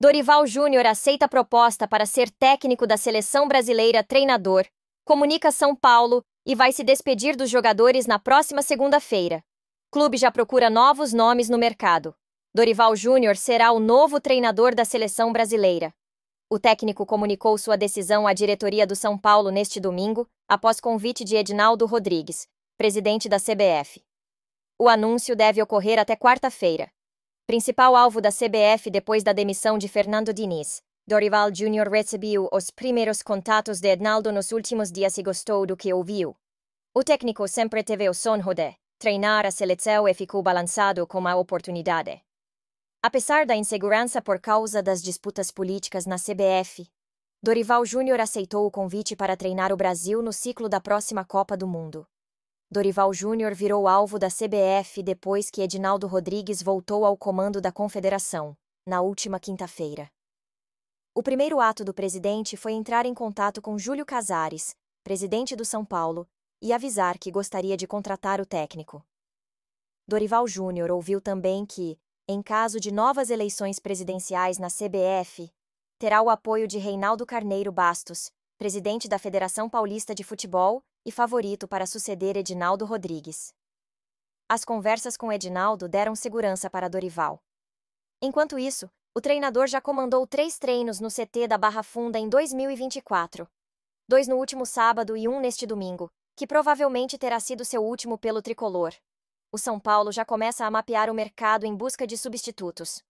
Dorival Júnior aceita proposta para ser técnico da seleção brasileira treinador, comunica São Paulo e vai se despedir dos jogadores na próxima segunda-feira. Clube já procura novos nomes no mercado. Dorival Júnior será o novo treinador da seleção brasileira. O técnico comunicou sua decisão à diretoria do São Paulo neste domingo, após convite de Edinaldo Rodrigues, presidente da CBF. O anúncio deve ocorrer até quarta-feira. Principal alvo da CBF depois da demissão de Fernando Diniz, Dorival Júnior recebeu os primeiros contatos de Ednaldo nos últimos dias e gostou do que ouviu. O técnico sempre teve o sonho de treinar a seleção e ficou balançado com a oportunidade. Apesar da insegurança por causa das disputas políticas na CBF, Dorival Júnior aceitou o convite para treinar o Brasil no ciclo da próxima Copa do Mundo. Dorival Júnior virou alvo da CBF depois que Edinaldo Rodrigues voltou ao comando da confederação, na última quinta-feira. O primeiro ato do presidente foi entrar em contato com Júlio Casares, presidente do São Paulo, e avisar que gostaria de contratar o técnico. Dorival Júnior ouviu também que, em caso de novas eleições presidenciais na CBF, terá o apoio de Reinaldo Carneiro Bastos, presidente da Federação Paulista de Futebol, e favorito para suceder Edinaldo Rodrigues. As conversas com Edinaldo deram segurança para Dorival. Enquanto isso, o treinador já comandou três treinos no CT da Barra Funda em 2024. Dois no último sábado e um neste domingo, que provavelmente terá sido seu último pelo tricolor. O São Paulo já começa a mapear o mercado em busca de substitutos.